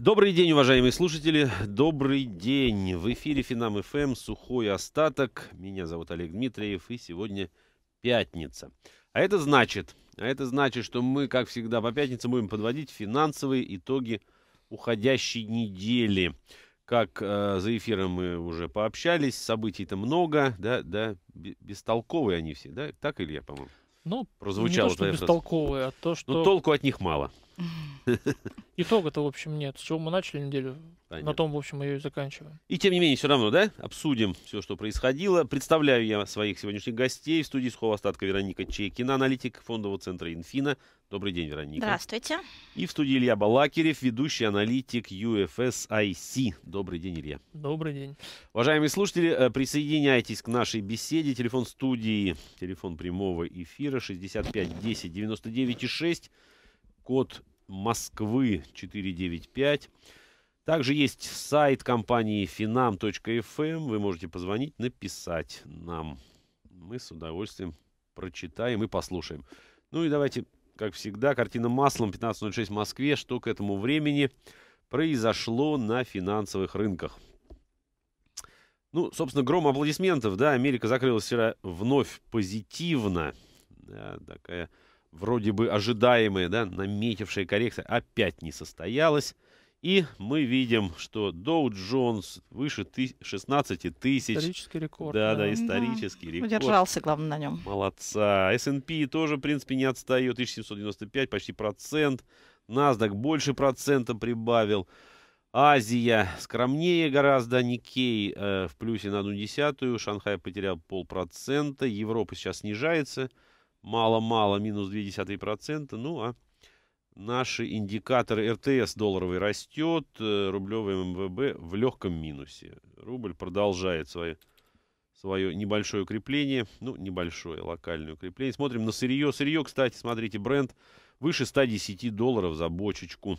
Добрый день, уважаемые слушатели. Добрый день. В эфире Финам ФМ «Сухой остаток». Меня зовут Олег Дмитриев, и сегодня пятница. А это значит, а это значит, что мы, как всегда, по пятницам будем подводить финансовые итоги уходящей недели. Как э, за эфиром мы уже пообщались, событий-то много, да, да, бестолковые они все, да, так, или я, по-моему? Ну, прозвучало не то, что бестолковые, а то, ну, что... Ну, толку от них мало. Итога-то, в общем, нет. С чего мы начали неделю, Понятно. на том, в общем, ее и заканчиваем. И тем не менее, все равно, да, обсудим все, что происходило. Представляю я своих сегодняшних гостей. В студии сухого остатка Вероника Чекина, аналитик фондового центра «Инфина». Добрый день, Вероника. Здравствуйте. И в студии Илья Балакирев, ведущий аналитик UFSIC. Добрый день, Илья. Добрый день. Уважаемые слушатели, э, присоединяйтесь к нашей беседе. Телефон студии, телефон прямого эфира 65 10 99 6, код Москвы 495. Также есть сайт компании finam.fm. Эм. Вы можете позвонить, написать нам. Мы с удовольствием прочитаем и послушаем. Ну и давайте, как всегда, картина маслом 15.06 в Москве. Что к этому времени произошло на финансовых рынках? Ну, собственно, гром аплодисментов. Да, Америка закрылась вчера вновь позитивно. Да, такая вроде бы ожидаемая, да, наметившая коррекция опять не состоялась. И мы видим, что Доу Джонс выше 16 тысяч. Исторический рекорд. Да, да, да исторический да. рекорд. Удержался, главное, на нем. Молодца. S&P тоже, в принципе, не отстает. 1795, почти процент. NASDAQ больше процента прибавил. Азия скромнее гораздо, Никей э, в плюсе на одну десятую, Шанхай потерял полпроцента, Европа сейчас снижается, мало-мало, минус 0,2%. Ну, а наши индикаторы РТС долларовый растет, э, рублевый МВБ в легком минусе. Рубль продолжает свои свое небольшое укрепление, ну, небольшое локальное укрепление. Смотрим на сырье. Сырье, кстати, смотрите, бренд выше 110 долларов за бочечку.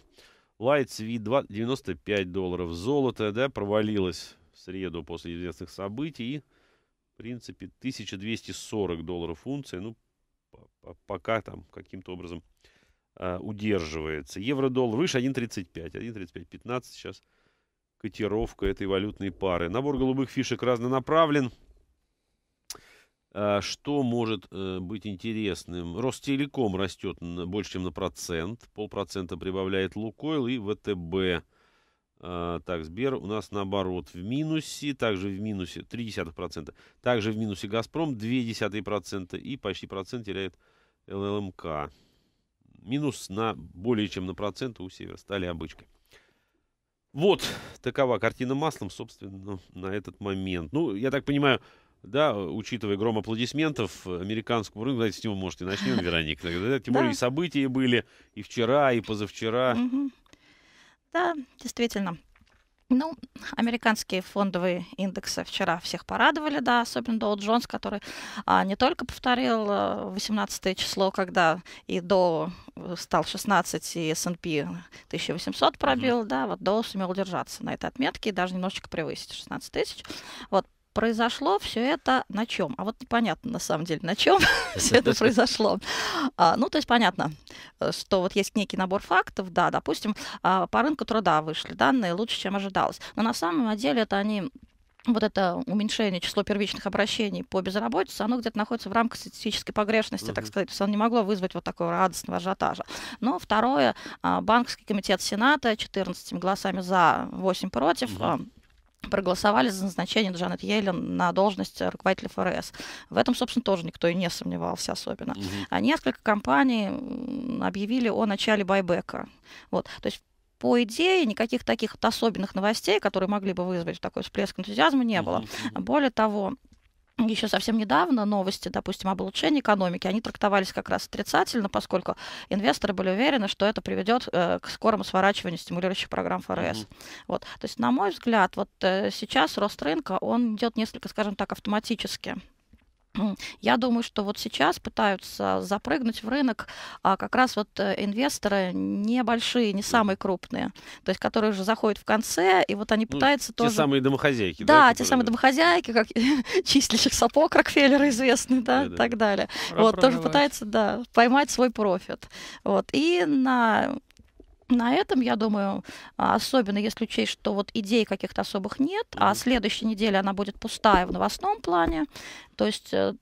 Light V 95 долларов. Золото, да, провалилось в среду после известных событий. И, в принципе, 1240 долларов функция. Ну, пока там каким-то образом э, удерживается. Евро-доллар выше 1.35, 1.35.15 сейчас котировка этой валютной пары. Набор голубых фишек разнонаправлен. А, что может э, быть интересным? Ростелеком растет больше, чем на процент. Полпроцента прибавляет Лукойл и ВТБ. А, так, Сбер у нас наоборот в минусе, также в минусе 0,3%, также в минусе Газпром 0,2% и почти процент теряет ЛЛМК. Минус на более чем на процент у Севера стали обычкой. Вот такова картина маслом, собственно, на этот момент. Ну, я так понимаю, да, учитывая гром аплодисментов американского рынка, давайте с него, можете и начнем, Вероника. Тем более и события были, и вчера, и позавчера. Да, действительно. Ну, американские фондовые индексы вчера всех порадовали, да, особенно Доу Джонс, который а, не только повторил 18 а, число, когда и Доу э, стал 16, и S&P 1800 пробил, mm-hmm. да, вот Доу сумел держаться на этой отметке и даже немножечко превысить 16 тысяч. Вот произошло все это на чем? А вот непонятно на самом деле, на чем все это произошло. А, ну, то есть понятно, э, что вот есть некий набор фактов, да, допустим, а, по рынку труда вышли данные лучше, чем ожидалось. Но на самом деле это они вот это уменьшение числа первичных обращений по безработице, оно где-то находится в рамках статистической погрешности, uh-huh. так сказать. То есть оно не могло вызвать вот такого радостного ажиотажа. Но второе, а, банковский комитет Сената 14 голосами за, 8 против, uh-huh проголосовали за назначение Джанет Йеллен на должность руководителя ФРС. В этом, собственно, тоже никто и не сомневался особенно. Mm-hmm. А несколько компаний объявили о начале байбека. Вот. То есть, по идее, никаких таких вот особенных новостей, которые могли бы вызвать такой всплеск энтузиазма, не было. Более того, еще совсем недавно новости, допустим, об улучшении экономики, они трактовались как раз отрицательно, поскольку инвесторы были уверены, что это приведет э, к скорому сворачиванию стимулирующих программ ФРС. Mm-hmm. Вот. То есть, на мой взгляд, вот э, сейчас рост рынка, он идет несколько, скажем так, автоматически. Я думаю, что вот сейчас пытаются запрыгнуть в рынок а как раз вот э, инвесторы небольшие, не самые крупные, то есть которые уже заходят в конце, и вот они ну, пытаются ну, тоже... Те самые домохозяйки, да? Да, которые... те самые домохозяйки, как чистильщик сапог Рокфеллера известный, да, и так далее. вот, тоже пытаются, да, поймать свой профит. Вот, и на на этом, я думаю, а, особенно если учесть, что вот идей каких-то особых нет, а следующей неделе она будет пустая в новостном плане, то есть э,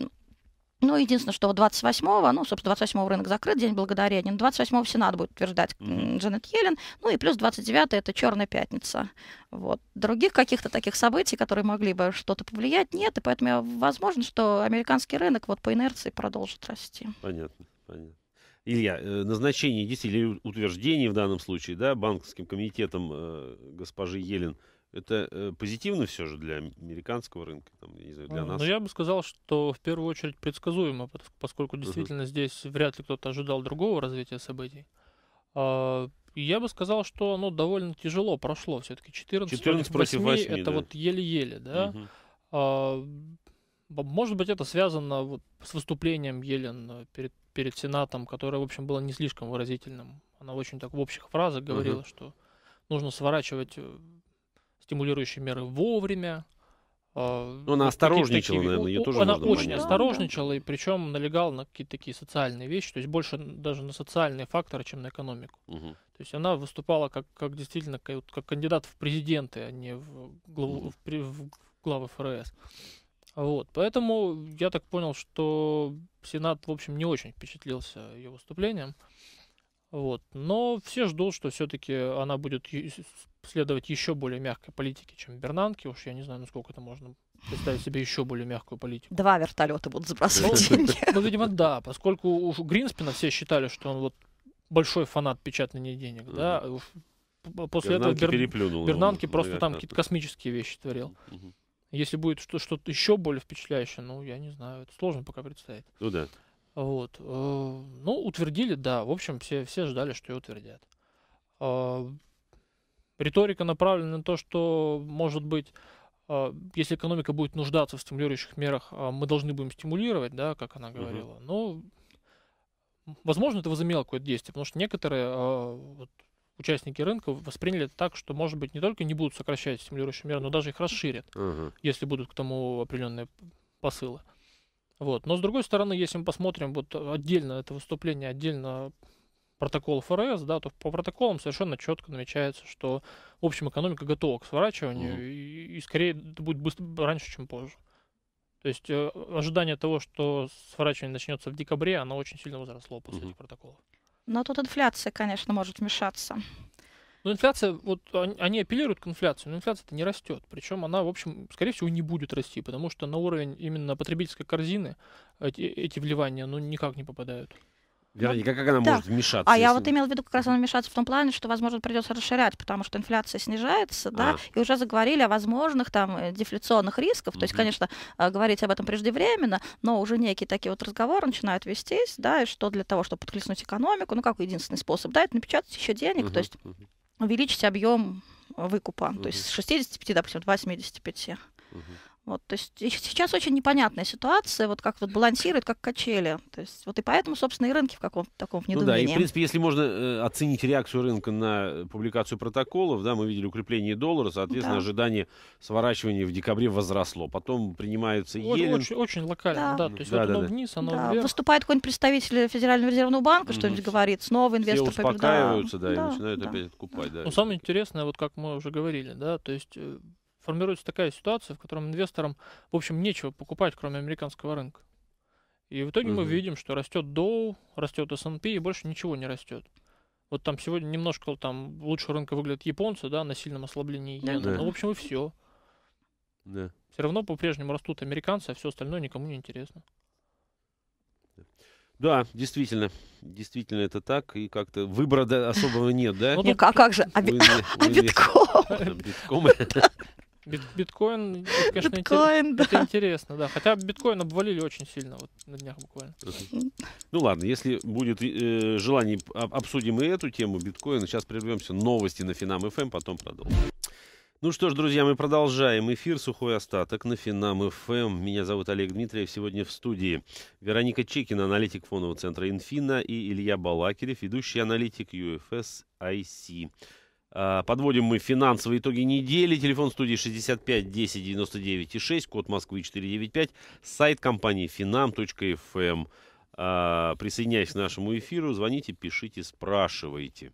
ну, единственное, что 28-го, ну, собственно, 28-го рынок закрыт, День благодарения, 28-го Сенат будет утверждать mm-hmm. Джанет Йеллен, ну и плюс 29-е это Черная пятница. Вот. Других каких-то таких событий, которые могли бы что-то повлиять, нет, и поэтому возможно, что американский рынок вот по инерции продолжит расти. Понятно, понятно. Илья, э, назначение действительно утверждение в данном случае, да, банковским комитетом э, госпожи Елен, это э, позитивно все же для американского рынка, там, я не знаю, для ну, нас? Ну, я бы сказал, что в первую очередь предсказуемо, поскольку действительно uh-huh. здесь вряд ли кто-то ожидал другого развития событий. А, я бы сказал, что оно ну, довольно тяжело прошло. Все-таки 14, 14 против 8, 8 это да. вот еле-еле, да. Uh-huh. А, может быть, это связано вот с выступлением Елен перед перед Сенатом, которое, в общем, было не слишком выразительным. Она очень так в общих фразах говорила, угу. что нужно сворачивать э, стимулирующие меры вовремя. А, ну, она осторожничала, такие... наверное, ее тоже Она можно очень понять. осторожничала, и причем налегала на какие-то такие социальные вещи, то есть больше даже на социальные факторы, чем на экономику. Угу. То есть она выступала как, как действительно как, как кандидат в президенты, а не в главу, угу. в, в главы ФРС. Вот, поэтому я так понял, что Сенат, в общем, не очень впечатлился ее выступлением. Вот. Но все ждут, что все-таки она будет следовать еще более мягкой политике, чем Бернанки. Уж я не знаю, насколько это можно представить себе еще более мягкую политику. Два вертолета будут забрасывать ну, деньги. Ну, видимо, да, поскольку у Гринспина все считали, что он вот большой фанат печатания денег, да. После этого ну, Бернанки просто там какие-то космические вещи творил. Если будет что-то еще более впечатляющее, ну, я не знаю, это сложно пока представить. Ну да. Вот. Э, ну, утвердили, да. В общем, все, все ждали, что ее утвердят. А, риторика направлена на то, что, может быть, а, если экономика будет нуждаться в стимулирующих мерах, а, мы должны будем стимулировать, да, как она говорила. Угу. Но, возможно, это возымело какое-то действие, потому что некоторые вот, участники рынка восприняли это так, что, может быть, не только не будут сокращать стимулирующие меры, но даже их расширят, угу. если будут к тому определенные посылы. Вот. Но, с другой стороны, если мы посмотрим вот отдельно это выступление, отдельно протокол ФРС, да, то по протоколам совершенно четко намечается, что, в общем, экономика готова к сворачиванию, угу. и, и скорее это будет быстро, раньше, чем позже. То есть э, ожидание того, что сворачивание начнется в декабре, оно очень сильно возросло после угу. этих протоколов. Но тут инфляция, конечно, может вмешаться. Но ну, инфляция, вот а, они апеллируют к инфляции, но инфляция-то не растет. Причем она, в общем, скорее всего, не будет расти, потому что на уровень именно потребительской корзины эти, эти вливания ну, никак не попадают. Вероника, как она да. может вмешаться? А если... я вот имела в виду, как раз она вмешаться в том плане, что, возможно, придется расширять, потому что инфляция снижается, а. да, и уже заговорили о возможных там э, дефляционных рисках. mm То есть, конечно, э, говорить об этом преждевременно, но уже некие такие вот разговоры начинают вестись, да, и что для того, чтобы подхлестнуть экономику, ну, как единственный способ, да, это напечатать еще денег, mm то есть увеличить объем выкупа, mm то есть с 65, допустим, до 85. mm вот, то есть сейчас очень непонятная ситуация, вот как вот балансирует, как качели. То есть вот и поэтому, собственно, и рынки в каком-то таком в недоумении. Ну да, и в принципе, если можно э, оценить реакцию рынка на э, публикацию протоколов, да, мы видели укрепление доллара, соответственно, да. ожидание сворачивания в декабре возросло. Потом принимается, Ой, Елен... Очень, очень локально, да. да то есть да, вот да, оно да. вниз, оно да. вверх. Выступает какой-нибудь представитель Федерального резервного банка, что-нибудь говорит, снова инвестор Все успокаиваются, победа. да, да, и начинают да. опять откупать. Да. да. Ну, самое интересное, вот как мы уже говорили, да, то есть э, формируется такая ситуация, в которой инвесторам, в общем, нечего покупать, кроме американского рынка. И в итоге угу. мы видим, что растет Dow, растет S&P и больше ничего не растет. Вот там сегодня немножко там лучше рынка выглядят японцы, да, на сильном ослаблении иены. да. ну в общем, и все. Да. Все равно по-прежнему растут американцы, а все остальное никому не интересно. Да, действительно, действительно это так, и как-то выбора особого нет, да? Ну, а как же, а битком? Битком. Бит, биткоин, это, конечно, биткоин, интерес, да. это интересно, да. Хотя биткоин обвалили очень сильно вот на днях буквально. Ну ладно, если будет э, желание, обсудим и эту тему биткоина. Сейчас прервемся. Новости на Финам ФМ, эм, потом продолжим. Ну что ж, друзья, мы продолжаем эфир «Сухой остаток» на Финам ФМ. Эм. Меня зовут Олег Дмитриев. Сегодня в студии Вероника Чекина, аналитик фондового центра «Инфина» и Илья Балакирев, ведущий аналитик UFS IC. А, подводим мы финансовые итоги недели. Телефон студии 65 10 99 и 6, код Москвы 495, сайт компании finam.fm. Эм. А, присоединяйтесь к нашему эфиру, звоните, пишите, спрашивайте.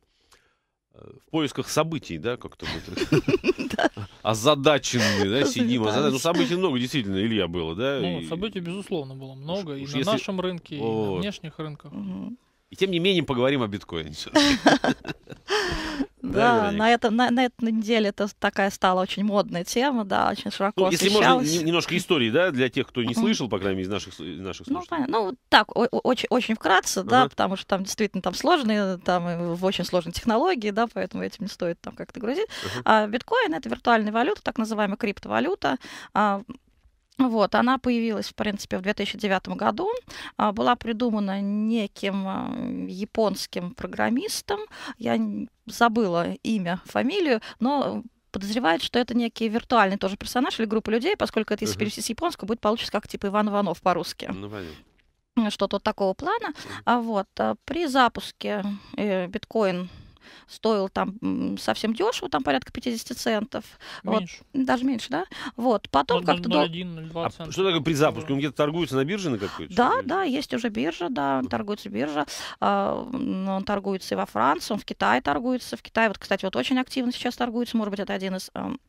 А, в поисках событий, да, как-то мы озадаченные, да, сидим. Ну, событий много, действительно, Илья было, да? Ну, событий, безусловно, было много. И на нашем рынке, и на внешних рынках. И тем не менее поговорим о биткоине. Да, на этом на, этой неделе это такая стала очень модная тема, да, очень широко ну, Если можно, немножко истории, да, для тех, кто не слышал, по крайней мере, из наших, наших ну, слушателей. Ну, ну так, очень, очень вкратце, да, потому что там действительно там сложные, там э, в очень сложной технологии, да, поэтому этим не стоит там как-то грузить. А биткоин — это виртуальная валюта, так называемая криптовалюта. А, вот, она появилась, в принципе, в 2009 году, а, была придумана неким а, японским программистом, я забыла имя, фамилию, но подозревает, что это некий виртуальный тоже персонаж или группа людей, поскольку это, если uh перевести с японского, будет получиться как типа Иван Иванов по-русски. Ну, что-то вот такого плана. А вот а, при запуске э, биткоин стоил там совсем дешево, там порядка 50 центов. Меньше. Вот, даже меньше, да? Вот, потом ну, как-то... Дол... А цента. что такое при запуске? Он где-то торгуется на бирже на какой-то? Да, или? да, есть уже биржа, да, он торгуется биржа. А, он торгуется и во Франции, он в Китае торгуется. В Китае, вот, кстати, вот очень активно сейчас торгуется, может быть, это один из эм,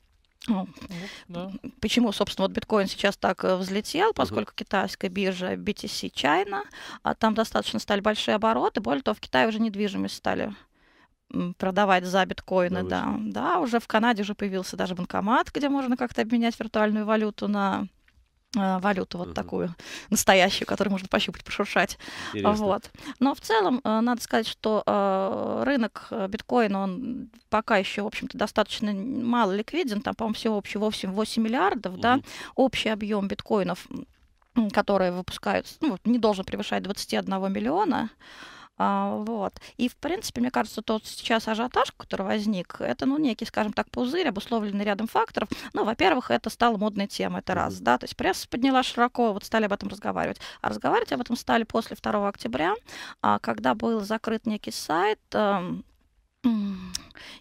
ну, ну, да. Почему, собственно, вот биткоин сейчас так э, взлетел, поскольку uh-huh. китайская биржа BTC China, а там достаточно стали большие обороты, более того, в Китае уже недвижимость стали продавать за биткоины, да, да. Да, уже в Канаде уже появился даже банкомат, где можно как-то обменять виртуальную валюту на э, валюту вот uh такую настоящую, которую можно пощупать, пошуршать. Интересно. Вот. Но в целом э, надо сказать, что э, рынок биткоина, он пока еще, в общем-то, достаточно мало ликвиден, там, по-моему, всего общего 8, 8 миллиардов, uh да, общий объем биткоинов которые выпускаются, ну, не должен превышать 21 миллиона. А, вот. И, в принципе, мне кажется, тот сейчас ажиотаж, который возник, это, ну, некий, скажем так, пузырь, обусловленный рядом факторов. Ну, во-первых, это стало модной темой, это раз, да, то есть пресса подняла широко, вот стали об этом разговаривать. А разговаривать об этом стали после 2 октября, а, когда был закрыт некий сайт, эм,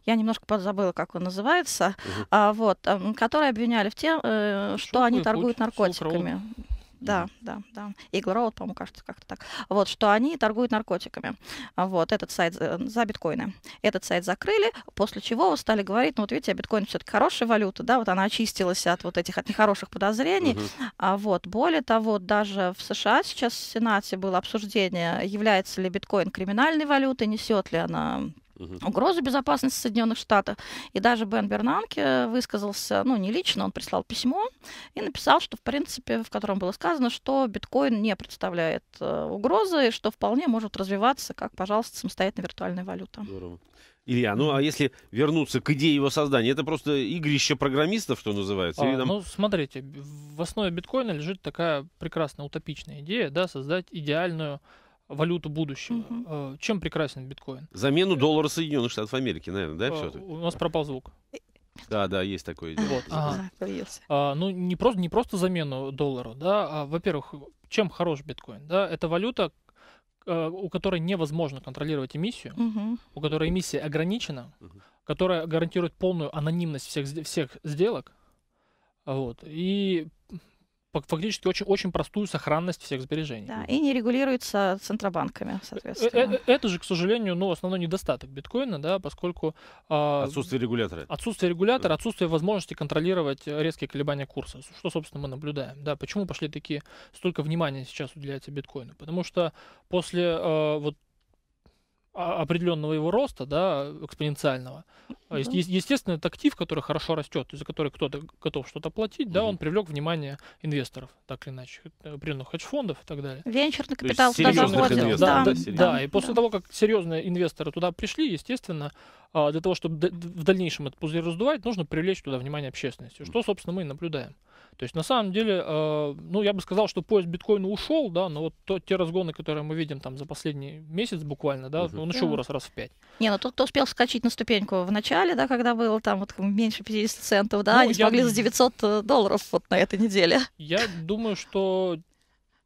я немножко подзабыла, как он называется, угу. а, вот, эм, который обвиняли в том, э, что Шутную они торгуют путь, наркотиками. Сукровый. Да, да, да. Eagle Road, по-моему, кажется, как-то так. Вот, что они торгуют наркотиками. Вот, этот сайт э, за биткоины. Этот сайт закрыли, после чего стали говорить, ну, вот видите, биткоин все-таки хорошая валюта, да, вот она очистилась от вот этих от нехороших подозрений. Uh-huh. А вот, более того, даже в США сейчас в Сенате было обсуждение, является ли биткоин криминальной валютой, несет ли она угу. угрозу безопасности Соединенных Штатов. И даже Бен Бернанке э, высказался, ну, не лично, он прислал письмо и написал, что, в принципе, в котором было сказано, что биткоин не представляет э, угрозы, и что вполне может развиваться как, пожалуйста, самостоятельная виртуальная валюта. Илья, ну а если вернуться к идее его создания, это просто игрище программистов, что называется? А, нам... Ну, смотрите, в основе биткоина лежит такая прекрасная утопичная идея, да, создать идеальную валюту будущего. Угу. Чем прекрасен биткоин? Замену доллара Соединенных Штатов Америки, наверное, да? Э, Все У нас пропал звук. Да, да, есть такое дело. Вот. Ага. А, ну, не просто, не просто замену доллару, да. А, во-первых, чем хорош биткоин? Да, это валюта, э, у которой невозможно контролировать эмиссию, угу. у которой эмиссия ограничена, угу. которая гарантирует полную анонимность всех, всех сделок. Вот. И фактически очень, очень простую сохранность всех сбережений. Да, и не регулируется центробанками, э, э, соответственно. Э, это же, к сожалению, ну, основной недостаток биткоина, да, поскольку... Э, отсутствие регулятора. Отсутствие регулятора, отсутствие возможности контролировать резкие колебания курса, что, собственно, мы наблюдаем. Да, почему пошли такие... Столько внимания сейчас уделяется биткоину? Потому что после э, вот определенного его роста, да, экспоненциального. А, да. Е- естественно, это актив, который хорошо растет, из-за который кто-то готов что-то платить, да, он привлек внимание инвесторов, так или иначе, э, определенных хедж-фондов и так далее. Венчурный капитал туда заходил. Да, да, да, да, и после да. того, как серьезные инвесторы туда пришли, естественно, а, для того, чтобы в дальнейшем этот пузырь раздувать, нужно привлечь туда внимание общественности, что, собственно, мы и наблюдаем. То есть на самом деле, э, ну я бы сказал, что поезд биткоина ушел, да, но вот то, те разгоны, которые мы видим там за последний месяц буквально, да, угу. он еще да. вырос раз в пять. Не, ну тот, кто успел скачать на ступеньку в начале, да, когда было там вот меньше 50 центов, да, ну, они я... смогли за 900 э, долларов вот на этой неделе. Я думаю, что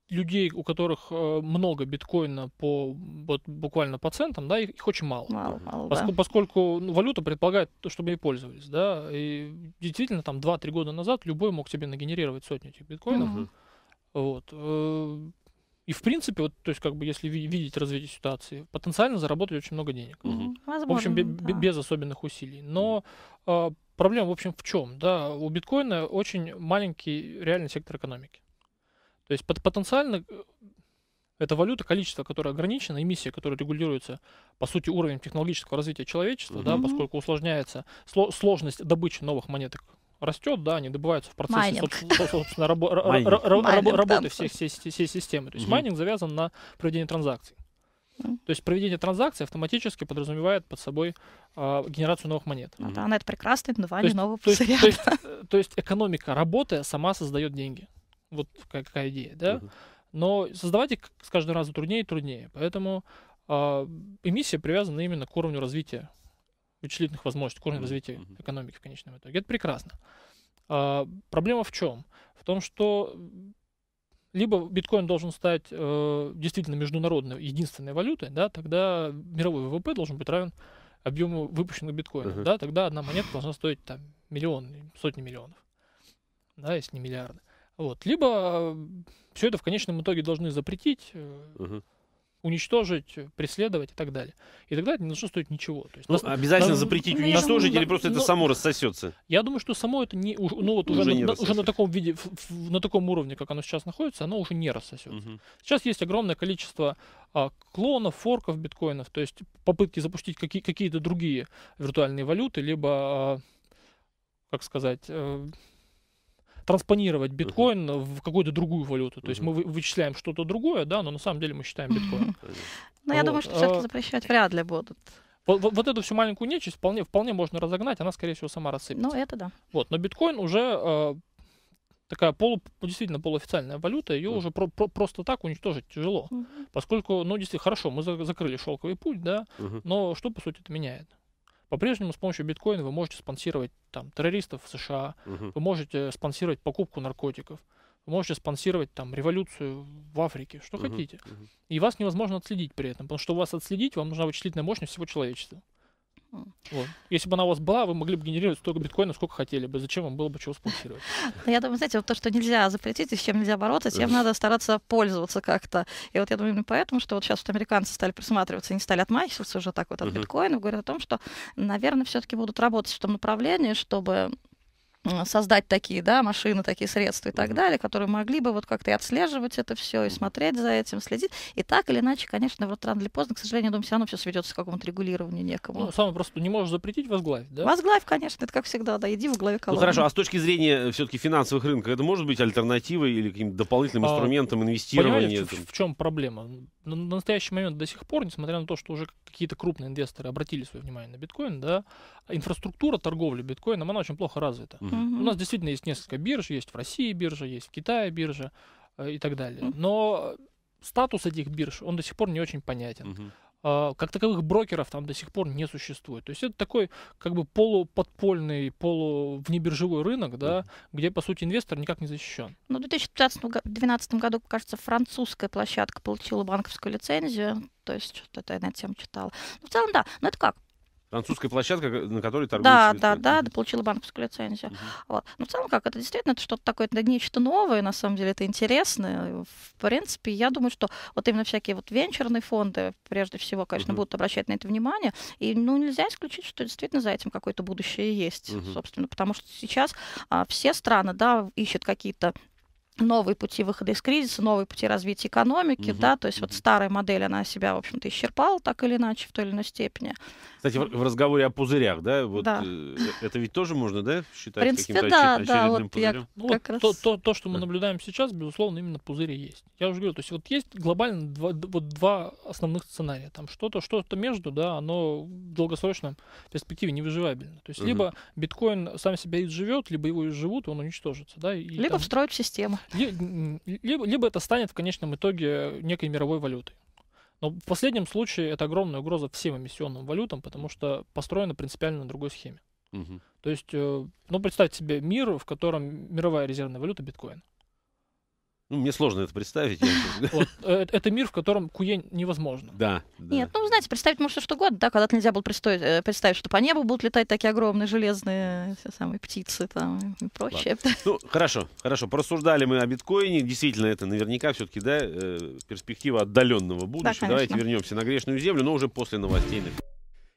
людей, у которых э, много биткоина по вот, буквально по центам, да, их, их очень мало. Мало, мало. Поскольку, да. поскольку ну, валюта предполагает, чтобы ей пользовались, да. И действительно, там 2-3 года назад любой мог себе нагенерировать сотни этих биткоинов. Угу. Вот. Э, и в принципе, вот, то есть, как бы, если видеть развитие ситуации, потенциально заработать очень много денег. Угу. Возможно, в общем, бе- да. без особенных усилий. Но э, проблема, в общем, в чем? Да, у биткоина очень маленький реальный сектор экономики. То есть потенциально э, это валюта, количество, которое ограничено, эмиссия, которая регулируется, по сути, уровнем технологического развития человечества, mm-hmm. да, поскольку усложняется сло- сложность добычи новых монеток растет, да, они добываются в процессе, собственно, собственно рабо- работы всей, всей, всей системы. То есть mm-hmm. майнинг завязан на проведение транзакций. Mm-hmm. То есть проведение транзакций автоматически подразумевает под собой э, генерацию новых монет. Mm-hmm. Да, она это прекрасно, это новые нового то есть, то, есть, э, то есть экономика работы сама создает деньги. Вот какая идея, да? Угу. Но создавать их с каждым разом труднее и труднее. Поэтому э, а, эмиссия привязана именно к уровню развития вычислительных возможностей, к уровню развития экономики в конечном итоге. Это прекрасно. Э, проблема в чем? В том, что либо биткоин должен стать э, действительно международной единственной валютой, да, тогда мировой ВВП должен быть равен объему выпущенных биткоинов, uh-huh. да, тогда одна монета должна стоить там миллион, сотни миллионов, да, если не миллиарды. Вот. Либо все это в конечном итоге должны запретить, угу. уничтожить, э, преследовать и так далее. И тогда это не должно стоить ничего. То есть, ну, нас, обязательно нас, запретить, уничтожить ну, или просто ну, это само рассосется? Я думаю, что само это не, ну, вот уже, уже, не на, уже на таком виде, на таком уровне, как оно сейчас находится, оно уже не рассосется. Угу. Сейчас есть огромное количество а, клонов, форков биткоинов, то есть попытки запустить какие- какие-то другие виртуальные валюты, либо, а, как сказать... А, транспонировать биткоин uh-huh. в какую-то другую валюту. То uh-huh. есть мы вычисляем что-то другое, да, но на самом деле мы считаем биткоин. Но ну, я думаю, что все-таки а, запрещать вряд ли будут. Вот, вот, вот эту всю маленькую нечисть вполне, вполне можно разогнать, она, скорее всего, сама рассыпется. Ну, это да. Вот, но биткоин уже э, такая полу, действительно полуофициальная валюта, ее mm. уже про, про, просто так уничтожить тяжело. Mm-hmm. Поскольку, ну, действительно, хорошо, мы за, закрыли шелковый путь, да, mm-hmm. но что, по сути, это меняет? По-прежнему с помощью биткоина вы можете спонсировать там, террористов в США, угу. вы можете э, спонсировать покупку наркотиков, вы можете спонсировать там революцию в Африке, что угу. хотите. Угу. И вас невозможно отследить при этом, потому что у вас отследить, вам нужна вычислительная мощность всего человечества. Вот. Если бы она у вас была, вы могли бы генерировать столько биткоина, сколько хотели бы. Зачем вам было бы чего спонсировать? Ну, я думаю, знаете, вот то, что нельзя запретить, и с чем нельзя бороться, тем надо стараться пользоваться как-то. И вот я думаю, именно поэтому, что вот сейчас вот американцы стали присматриваться, не стали отмахиваться уже так вот от биткоина, говорят о том, что, наверное, все-таки будут работать в том направлении, чтобы создать такие да, машины, такие средства и так далее, которые могли бы вот как-то и отслеживать это все, и смотреть за этим, следить. И так или иначе, конечно, вот рано или поздно, к сожалению, я думаю, все равно все сведется к какому-то регулированию некому. Ну, самое просто, не можешь запретить, возглавить, да? Возглавь, конечно, это как всегда, да, иди в главе ну, колонны. Ну, хорошо, а с точки зрения э, все-таки финансовых рынков, это может быть альтернативой или каким-то дополнительным а, инструментом инвестирования? В, в чем проблема? На, на настоящий момент до сих пор, несмотря на то, что уже какие-то крупные инвесторы обратили свое внимание на биткоин, да, инфраструктура торговли биткоином, она очень плохо развита. Угу. У нас действительно есть несколько бирж, есть в России биржа, есть в Китае биржа э, и так далее. Но статус этих бирж, он до сих пор не очень понятен. Угу. Uh, как таковых брокеров там до сих пор не существует. То есть это такой как бы полуподпольный, полувнебиржевой рынок, да, где, по сути, инвестор никак не защищен. Ну, в 2012 году, кажется, французская площадка получила банковскую лицензию, то есть что-то я на тем читала. Ну, в целом, да, но это как? Французская площадка, на которой торгуют Да, да, да, да, получила банковскую лицензию. Угу. Вот. Но в целом как, это действительно это что-то такое, это нечто новое, на самом деле это интересно. В принципе, я думаю, что вот именно всякие вот венчурные фонды, прежде всего, конечно, угу. будут обращать на это внимание. И ну, нельзя исключить, что действительно за этим какое-то будущее есть, угу. собственно. Потому что сейчас а, все страны, да, ищут какие-то новые пути выхода из кризиса, новые пути развития экономики, угу. да, то есть угу. вот старая модель, она себя, в общем-то, исчерпала так или иначе в той или иной степени. Кстати, в, в разговоре о пузырях, да, вот да. Э, э, это ведь тоже можно, да, считать в принципе, каким-то да, очер- да, вот пузырем? Я ну, как вот раз... то, то, то, что мы наблюдаем сейчас, безусловно, именно пузыри есть. Я уже говорю, то есть вот есть глобально два, вот два основных сценария, там что-то, что-то между, да, оно в долгосрочном перспективе невыживабельно. То есть угу. либо биткоин сам себя изживет, либо его изживут, и он уничтожится, да. И либо там... встроить в систему. Либо, либо это станет в конечном итоге некой мировой валютой. Но в последнем случае это огромная угроза всем эмиссионным валютам, потому что построено принципиально на другой схеме. Угу. То есть, э, ну, представьте себе мир, в котором мировая резервная валюта биткоин. Угу. Ну, мне сложно это представить. Э, это мир, в котором куе невозможно. Да, Нет, ну, знаете, представить можно что угодно, да, когда-то нельзя было представить, э, представить, что по небу будут летать такие огромные железные все самые птицы там и прочее. Ну, хорошо, хорошо. Порассуждали мы о биткоине. Действительно, это наверняка все-таки, да, э, перспектива отдаленного будущего. Давайте вернемся на грешную землю, но уже после новостей.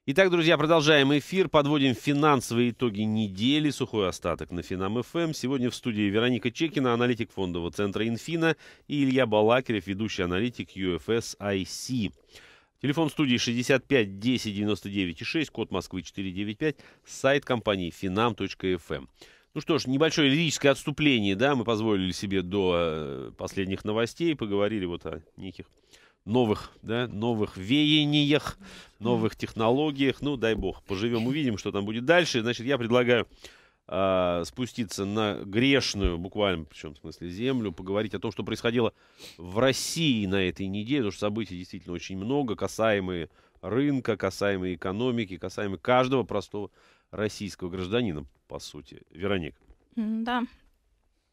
Итак, друзья, продолжаем эфир. Подводим финансовые итоги недели. Сухой остаток на Финам ФМ. Эм. Сегодня в студии Вероника Чекина, аналитик фондового центра Инфина, и Илья Балакирев, ведущий аналитик UFS IC. Телефон студии 65 10 99 6, код Москвы 495, сайт компании finam.fm. Эм». Ну что ж, небольшое лирическое отступление, да, мы позволили себе до э, последних новостей, поговорили вот о неких новых, да, новых веяниях, новых технологиях. Ну, дай бог, поживем, увидим, что там будет дальше. Значит, я предлагаю э, спуститься на грешную, буквально, причем в смысле, землю, поговорить о том, что происходило в России на этой неделе, потому что событий действительно очень много, касаемые рынка, касаемые экономики, касаемые каждого простого российского гражданина, по сути. Вероника. Да,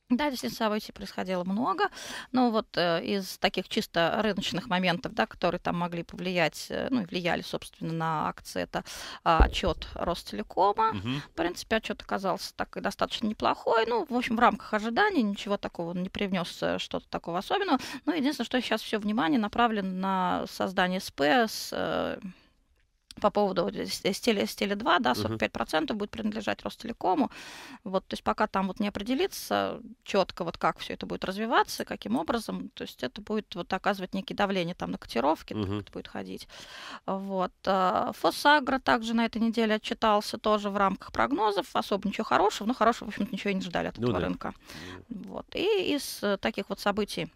да, действительно, событий происходило много. Но вот э, из таких чисто рыночных моментов, да, которые там могли повлиять, э, ну и влияли, собственно, на акции, это э, отчет Ростелекома. Угу. В принципе, отчет оказался так и достаточно неплохой. Ну, в общем, в рамках ожиданий ничего такого не привнес э, что-то такого особенного. Ну, единственное, что сейчас все внимание направлено на создание СП с... Э, по поводу э, стиля, стиля 2, да, 45% угу. будет принадлежать Ростелекому. Вот, то есть пока там вот не определиться четко, вот как все это будет развиваться, каким образом, то есть это будет вот оказывать некие давление там на котировки, угу. это будет ходить. Вот. Э, Фосагра также на этой неделе отчитался тоже в рамках прогнозов, особо ничего хорошего, но хорошего, в общем-то, ничего и не ждали от ну этого ну, да. рынка. Ну. Вот. И из э, таких вот событий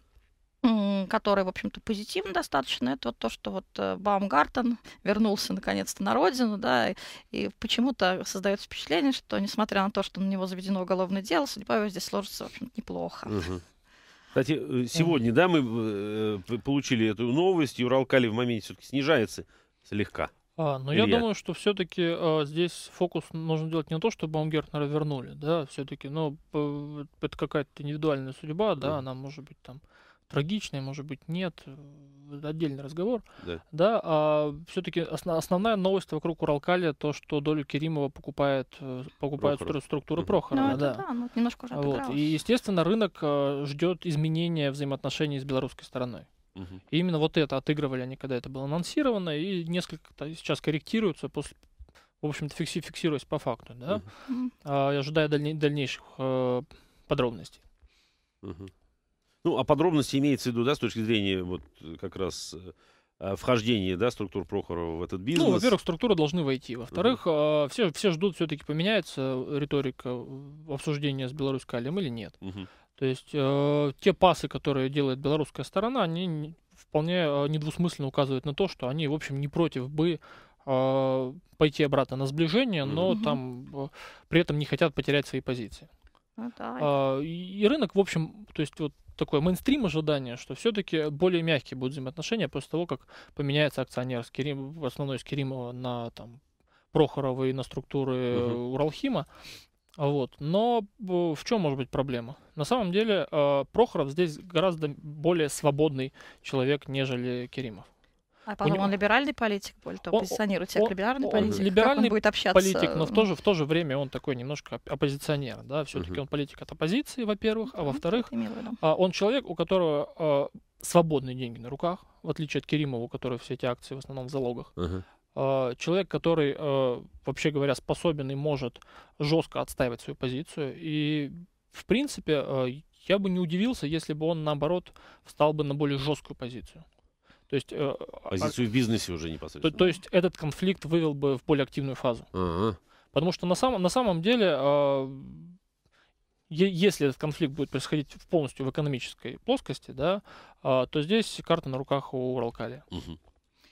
который, в общем-то, позитивно достаточно, это вот то, что вот э, Баумгартен вернулся наконец-то на родину, да, и почему-то создается впечатление, что, несмотря на то, что на него заведено уголовное дело, судьба его здесь сложится, в общем-то, неплохо. Кстати, э, сегодня, да, мы э, получили эту новость, Юрал Кали в моменте все-таки снижается слегка. А, но ну, Илья. я думаю, что все-таки а, здесь фокус нужно делать не на то, чтобы Баумгертнера вернули, да, все-таки, но это какая-то индивидуальная судьба, да, да, она может быть там трагичная, может быть, нет, э, отдельный разговор. Да. да а все-таки основ, основная новость вокруг Уралкаля то, что долю Керимова покупает, э, покупает Прохоров. структура угу. Прохорова. Ну, да. да, ну, немножко уже вот. И, естественно, рынок э, ждет изменения взаимоотношений с белорусской стороной. Угу. И именно вот это отыгрывали они, когда это было анонсировано, и несколько сейчас корректируются после, в общем-то, фикси, фиксируясь по факту, да, угу. а, ожидая дальней, дальнейших э, подробностей. Угу. Ну, а подробности имеется в виду, да, с точки зрения вот как раз э, э, вхождение да, структур Прохорова в этот ну, бизнес? Ну, во-первых, структуры должны войти. Во-вторых, uh-huh. все, все ждут, все-таки поменяется риторика обсуждения с белорусской белорусским или нет. Uh-huh. То есть э, те пасы, которые делает белорусская сторона, они вполне э, недвусмысленно указывают на то, что они, в общем, не против бы э, пойти обратно на сближение, но uh-huh. там э, при этом не хотят потерять свои позиции. Ну да. А, и рынок, в общем, то есть вот такой мейнстрим ожидание, что все-таки более мягкие будут взаимоотношения после того, как поменяется акционер с Керим, основной с Керимова на там, Прохорова и на структуры угу. Уралхима. Вот. Но э, в чем может быть проблема? На самом деле э, Прохоров здесь гораздо более свободный человек, нежели Керимов. А потом него... он либеральный политик, более того, он, позиционирует себя он, либеральный он, политик. Либеральный как он будет общаться? политик, но в то, же, в то же время он такой немножко оппозиционер. Да? Все-таки угу. он политик от оппозиции, во-первых, а во-вторых, а, он человек, у которого а, свободные деньги на руках, в отличие от Керимова, у которого все эти акции в основном в залогах. Угу человек, который, вообще говоря, способен и может жестко отстаивать свою позицию. И, в принципе, я бы не удивился, если бы он, наоборот, встал бы на более жесткую позицию. То есть, э, Позицию а а в бизнесе уже непосредственно. То, то есть этот конфликт вывел бы в более активную фазу. Ага. Потому что на, сам, на самом деле, э, если этот конфликт будет происходить полностью в экономической плоскости, да, э, то здесь карта на руках у Уралкали. Угу.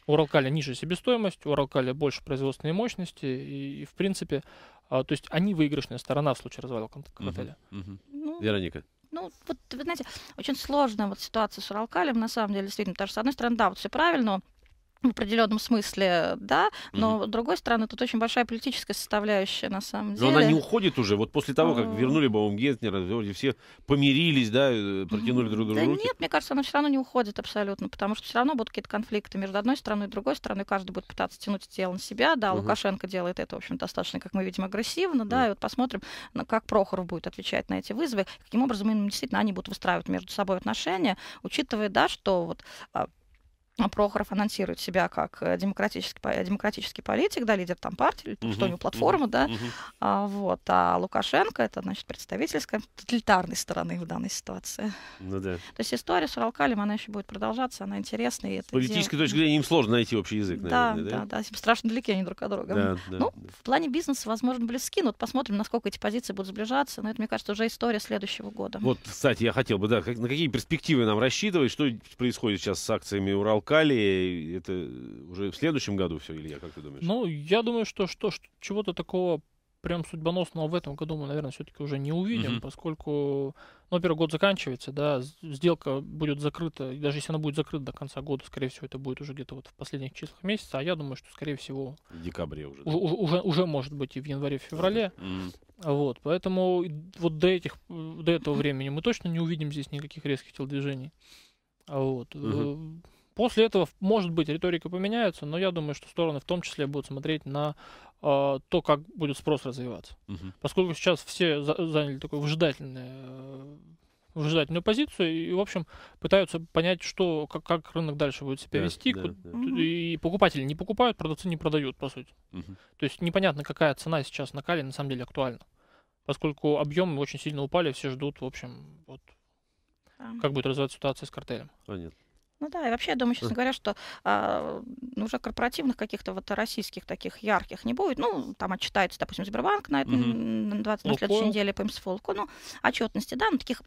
У ниже себестоимость, у Уралкаля больше производственной мощности, и, и в принципе, э, то есть они выигрышная сторона в случае развала кон- картеля. Угу, угу. Ну, Вероника ну, вот, вы знаете, очень сложная вот ситуация с Уралкалем, на самом деле, действительно, потому что, с одной стороны, да, вот все правильно, в определенном смысле, да, но mm-hmm. с другой стороны, тут очень большая политическая составляющая, на самом деле. Но она не уходит уже, вот после того, как mm-hmm. вернули Баумгетнера, вроде все помирились, да, э, протянули друг другу да руки. нет, мне кажется, она все равно не уходит абсолютно, потому что все равно будут какие-то конфликты между одной страной и другой страной, каждый будет пытаться тянуть дело на себя, да, mm-hmm. Лукашенко делает это, в общем, достаточно, как мы видим, агрессивно, да, mm-hmm. и вот посмотрим, как Прохоров будет отвечать на эти вызовы, каким образом именно действительно они будут выстраивать между собой отношения, учитывая, да, что вот а, а Прохоров анонсирует себя как э, демократический, демократический политик, да, лидер там партии, угу, что у него платформа, угу, да, угу. А, вот, а Лукашенко это, значит, представительская тоталитарной стороны в данной ситуации. Ну да. То есть история с Уралкалем, она еще будет продолжаться, она интересная. С политической дел... точки зрения им сложно найти общий язык, наверное, да? Да, да, страшно далеки они друг от друга. Да, ну, да. в плане бизнеса, возможно, близки, но вот посмотрим, насколько эти позиции будут сближаться, но это, мне кажется, уже история следующего года. Вот, кстати, я хотел бы, да, как, на какие перспективы нам рассчитывать, что происходит сейчас с акциями Уралкаля, калии, это уже в следующем году все, Илья, как ты думаешь? Ну, я думаю, что, что, что чего-то такого прям судьбоносного в этом году мы, наверное, все-таки уже не увидим, угу. поскольку, ну, во-первых, год заканчивается, да, сделка будет закрыта, и даже если она будет закрыта до конца года, скорее всего, это будет уже где-то вот в последних числах месяца, а я думаю, что, скорее всего... В декабре уже. Да? Уже, уже, уже может быть и в январе-феврале. Угу. Вот, поэтому вот до, этих, до этого времени мы точно не увидим здесь никаких резких телодвижений. Вот. Угу. После этого, может быть, риторика поменяется, но я думаю, что стороны в том числе будут смотреть на э, то, как будет спрос развиваться. Угу. Поскольку сейчас все за заняли такую выжидательный э, выжидательную позицию и, в общем, пытаются понять, что, как, как рынок дальше будет себя да, вести. Да, да. И покупатели не покупают, продавцы не продают, по сути. Угу. То есть непонятно, какая цена сейчас на кале на самом деле актуальна. Поскольку объемы очень сильно упали, все ждут, в общем, вот, как будет развиваться ситуация с картелем. Понятно. Ну да, и вообще, я думаю, честно говоря, что а, ну, уже корпоративных каких-то вот российских таких ярких не будет. Ну, там отчитается, допустим, Сбербанк на, угу. 20, на следующей неделе по МСФОЛКу. Эм ну, отчетности, да, но ну, таких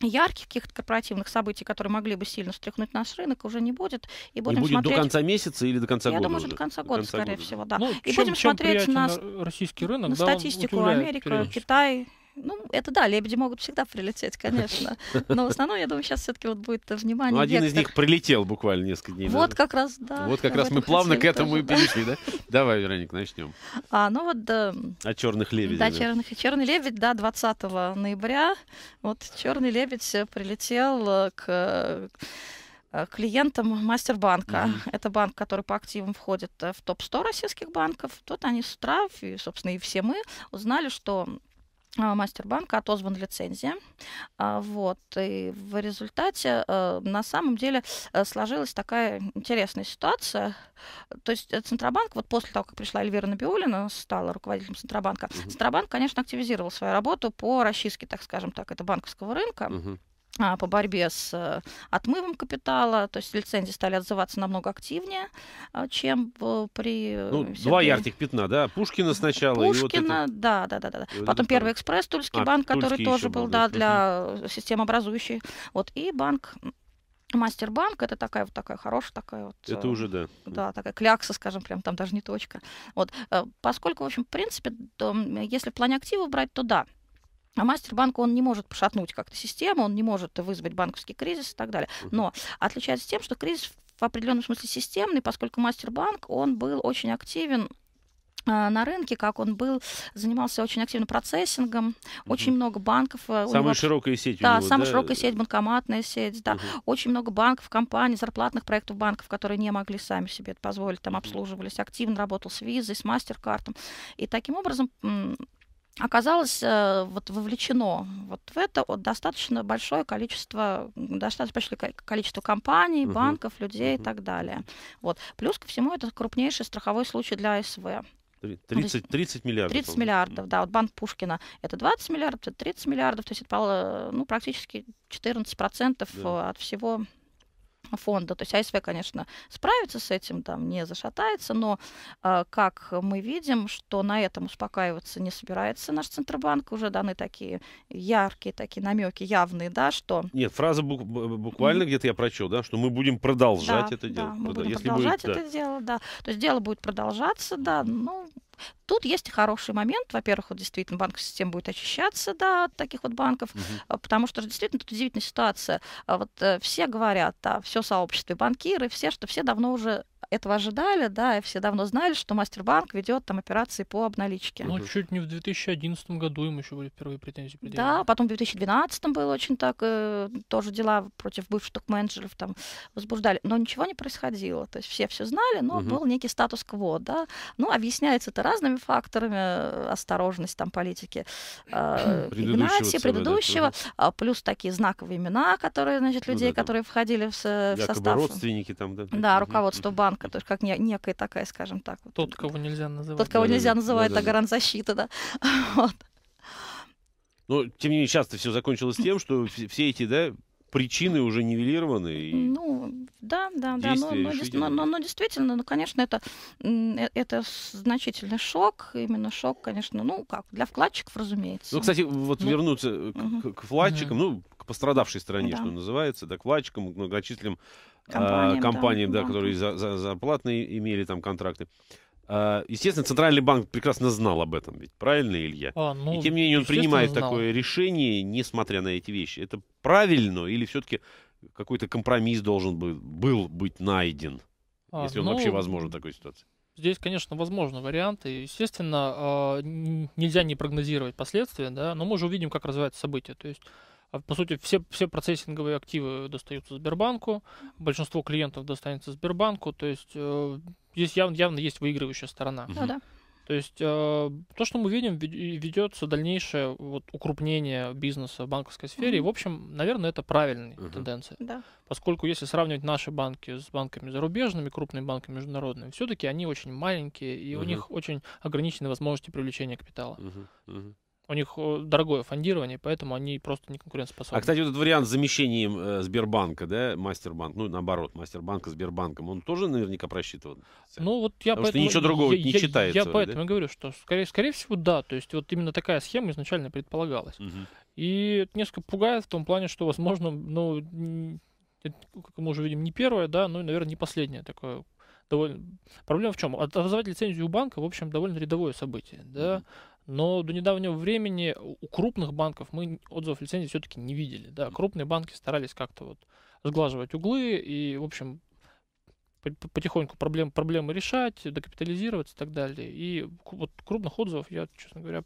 ярких каких-то корпоративных событий, которые могли бы сильно встряхнуть наш рынок, уже не будет. И будем не будет смотреть... до конца месяца или до конца Я года? Я думаю, уже до конца года, до конца скорее года. всего, да. Ну, и чем, будем чем смотреть на российский рынок, на да, статистику Америка, Китай, ну, это да, лебеди могут всегда прилететь, конечно. Но в основном, я думаю, сейчас все-таки вот будет э, внимание. Ну, один вектор. из них прилетел буквально несколько дней. Вот назад. как раз, да. Вот как раз мы плавно к этому тоже, и перешли, да? Давай, Вероник, начнем. А, ну вот... Да, О черных лебедей. Да, да. Черных, черный лебедь, да, 20 ноября. Вот черный лебедь э, прилетел э, к клиентам Мастербанка. Mm-hmm. Это банк, который по активам входит в топ-100 российских банков. Тут они с утра, и, собственно, и все мы узнали, что а, Мастербанка отозван лицензия. А, вот. И в результате а, на самом деле сложилась такая интересная ситуация. То есть э, Центробанк, вот после того, как пришла Эльвира Набиулина, стала руководителем Центробанка, угу. Центробанк, конечно, активизировал свою работу по расчистке, так скажем так, это банковского рынка. Угу. А, по борьбе с э, отмывом капитала, то есть лицензии стали отзываться намного активнее, а, чем при... Э, ну, Сергее... два ярких пятна, да? Пушкина сначала. Пушкина, и вот это... да, да, да, да. И Потом Первый экспресс, Тульский а, банк, Тульский который тоже был, был да, для угу. системообразующей. Вот, и банк Мастербанк это такая вот такая хорошая такая вот. Э, это уже да. Да, такая клякса, скажем, прям там даже не точка. Вот, поскольку в общем в принципе, если в плане активов брать, то да, а мастер мастербанк, он не может пошатнуть как-то систему, он не может вызвать банковский кризис и так далее. Но отличается тем, что кризис в определенном смысле системный, поскольку мастер-банк он был очень активен э, на рынке, как он был, занимался очень активным процессингом, угу. очень много банков. Э, самая него... широкая сеть. Да, него, самая да? широкая сеть, банкоматная сеть, да. Угу. Очень много банков, компаний, зарплатных проектов банков, которые не могли сами себе это позволить, там обслуживались, активно работал с визой, с мастер-картом. И таким образом оказалось э, вот, вовлечено вот в это вот, достаточно большое количество, достаточно большое количество компаний, банков, uh-huh. людей uh-huh. и так далее. Вот. Плюс ко всему это крупнейший страховой случай для СВ. 30, 30 миллиардов. 30 миллиардов, да. Вот банк Пушкина это 20 миллиардов, это 30 миллиардов. То есть это э, ну, практически 14% да. от всего фонда. То есть АСВ, конечно, справится с этим, там не зашатается, но, а, как мы видим, что на этом успокаиваться не собирается наш Центробанк. Уже даны такие яркие такие намеки, явные, да, что... Нет, фраза буквально где-то я прочел, да, что мы будем продолжать да, это да, Мы будем Если продолжать будет, это да. дело, да. То есть дело будет продолжаться, да, ну, Тут есть хороший момент. Во-первых, вот действительно банковская система будет очищаться да, от таких вот банков, угу. потому что действительно тут удивительная ситуация. А вот э, все говорят, да, все сообщество, банкиры, все, что все давно уже этого ожидали, да, и все давно знали, что Мастербанк ведет там операции по обналичке. Ну, чуть не в 2011 году им еще были первые претензии предъявлены. Да, потом в 2012 было очень так, э, тоже дела против бывших менеджеров там возбуждали, но ничего не происходило. То есть все все знали, но угу. был некий статус-кво, да. Ну, объясняется это разными факторами, осторожность там политики э, Игнатия, предыдущего, а, плюс такие знаковые имена, которые, значит, ну людей, которые входили в, в состав. родственники там, да. Да, руководство банка банка, то есть как некая такая, скажем так. Вот, тот, кого нельзя называть. Тот, кого да, нельзя да, э, называть, это да, гарант защиты, да. вот. Но, ну, тем не менее, часто все закончилось тем, что все эти, да, причины уже нивелированы. И ну, да, да, да. Но, но, но, но, но действительно, ну, конечно, это, э, это значительный шок. Именно шок, конечно, ну как, для вкладчиков, разумеется. Ну, кстати, вот ну. вернуться э, к, к вкладчикам. Угу. Ну, пострадавшей стране, да. что называется, докладчикам, многочисленным а, компаниям, а, компаниям да, да, которые за, за, за имели там контракты. А, естественно, Центральный банк прекрасно знал об этом, ведь правильно, Илья? А, ну, и тем не менее он принимает знал. такое решение, несмотря на эти вещи. Это правильно или все-таки какой-то компромисс должен был, был быть найден, а, если ну, он вообще возможен в такой ситуации? Здесь, конечно, возможны варианты. Естественно, а, нельзя не прогнозировать последствия, да, но мы же увидим, как развиваются события. То есть а, по сути, все, все процессинговые активы достаются Сбербанку, большинство клиентов достанется Сбербанку, то есть э, здесь явно, явно есть выигрывающая сторона. Ну, да. То есть э, то, что мы видим, ведется дальнейшее вот, укрупнение бизнеса в банковской сфере. Mm-hmm. И, в общем, наверное, это правильная mm-hmm. тенденция. Да. Поскольку если сравнивать наши банки с банками зарубежными, крупными банками международными, все-таки они очень маленькие, и mm-hmm. у них очень ограничены возможности привлечения капитала. Mm-hmm. Mm-hmm. У них э, дорогое фондирование, поэтому они просто не конкурентоспособны. А, кстати, вот этот вариант с замещением э, Сбербанка, да, Мастербанк, ну, наоборот, Мастербанка Сбербанком, он тоже наверняка просчитыван? Ну, вот я Потому поэтому... что ничего другого я, не я, читается. Я поэтому да? говорю, что, скорее, скорее всего, да. То есть, вот именно такая схема изначально предполагалась. Угу. И это несколько пугает в том плане, что, возможно, ну, это, как мы уже видим, не первое, да, ну, и, наверное, не последнее такое довольно... Проблема в чем? Отозвать лицензию у банка, в общем, довольно рядовое событие, да. Mm-hmm. Но до недавнего времени у крупных банков мы отзывов лицензии все-таки не видели. Да. Крупные банки старались как-то вот сглаживать углы и, в общем, потихоньку проблем, проблемы решать, докапитализироваться и так далее. И вот крупных отзывов я, честно говоря,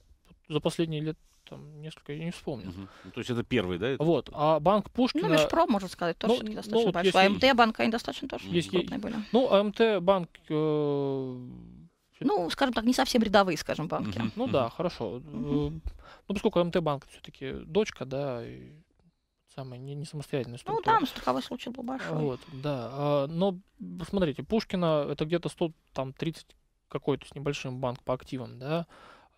за последние лет там несколько я не вспомнил. Угу. Ну, то есть это первый, да? Это? Вот. А банк Пушкина... Ну, Межпро, можно сказать, тоже ну, недостаточно ну, большой. Если... А МТ банк они достаточно тоже есть, крупные были. Ну, АМТ банк э, ну, скажем так, не совсем рядовые, скажем, банки. Угу. Ну угу. да, хорошо. Угу. Ну, поскольку МТ-банк все-таки дочка, да, и самая не, не самостоятельная ну структура. Ну, там страховой случай был большой. Вот, да. А, но, смотрите, Пушкина это где-то 100, там, 30 какой-то с небольшим банк по активам, да.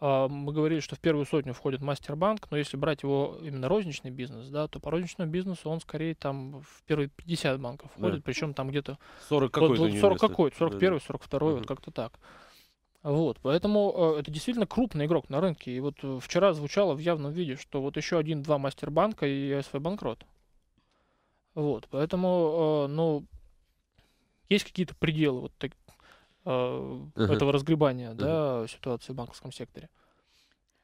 А, мы говорили, что в первую сотню входит мастербанк, но если брать его именно розничный бизнес, да, то по розничному бизнесу он скорее там в первые 50 банков входит, да. причем там где-то... 40 какой-то. 40 какой-то, 41 42 да, да. вот как-то так. Вот, поэтому э, это действительно крупный игрок на рынке. И вот э, вчера звучало в явном виде, что вот еще один-два мастербанка и СВ банкрот. Вот, поэтому, э, ну, есть какие-то пределы вот так, э, uh-huh. этого разгребания, uh-huh. да, ситуации в банковском секторе.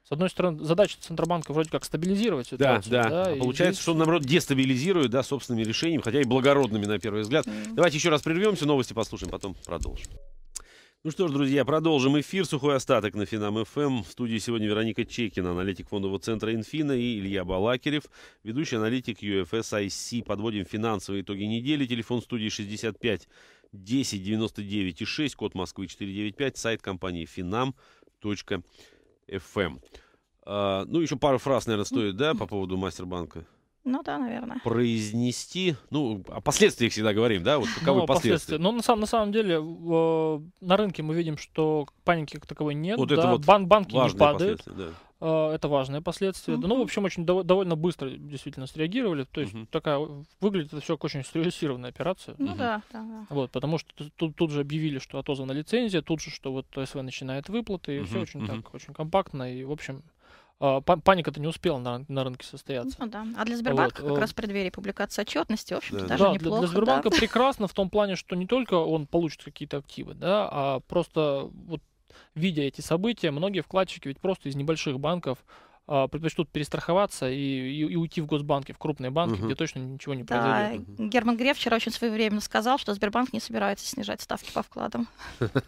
С одной стороны, задача Центробанка вроде как стабилизировать ситуацию. Да, да. да а получается, здесь... что он, наоборот, дестабилизирует да, собственными решениями, хотя и благородными на первый взгляд. Mm-hmm. Давайте еще раз прервемся, новости послушаем, потом продолжим. Ну что ж, друзья, продолжим эфир. Сухой остаток на Финам ФМ. В студии сегодня Вероника Чекина, аналитик фондового центра Инфина и Илья Балакирев, ведущий аналитик UFSIC. Подводим финансовые итоги недели. Телефон студии 65 10 99 и 6, код Москвы 495, сайт компании finam.fm. Эм». А, ну, еще пару фраз, наверное, стоит, да, по поводу Мастербанка? Ну да, наверное. Произнести. Ну, о последствиях всегда говорим, да? Вот каковы ну, последствия? Ну, на, самом на самом деле, э, на рынке мы видим, что паники как таковой нет. Вот да? это вот Бан банки не падают. Э, это важное последствие. Mm-hmm. ну, в общем, очень дов- довольно быстро действительно среагировали. То есть mm-hmm. такая выглядит это все как очень срежиссированная операция. Ну mm-hmm. да, да, да. Вот, потому что тут, тут же объявили, что отозвана лицензия, тут же, что вот СВ начинает выплаты, и mm-hmm. все очень mm-hmm. так, очень компактно. И, в общем, а, паника-то не успела на, на рынке состояться. Ну, да. А для Сбербанка вот. как э, раз в преддверии публикации отчетности, в общем-то, да. даже да, неплохо. Для, для Сбербанка да. прекрасно в том плане, что не только он получит какие-то активы, да, а просто вот видя эти события, многие вкладчики ведь просто из небольших банков а, предпочтут перестраховаться и, и, и уйти в госбанки, в крупные банки, угу. где точно ничего не да, произойдет. Герман Греф вчера очень своевременно сказал, что Сбербанк не собирается снижать ставки по вкладам.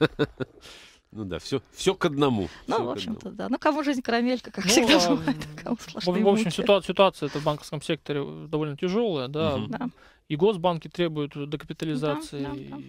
Ну да, все, все к одному. Ну, все в общем-то, да. Ну, кому жизнь карамелька, как ну, всегда а, бывает, кому сложнее. В, в общем, ситуация, ситуация в банковском секторе довольно тяжелая, да. Угу. да. И госбанки требуют докапитализации. Да, да, да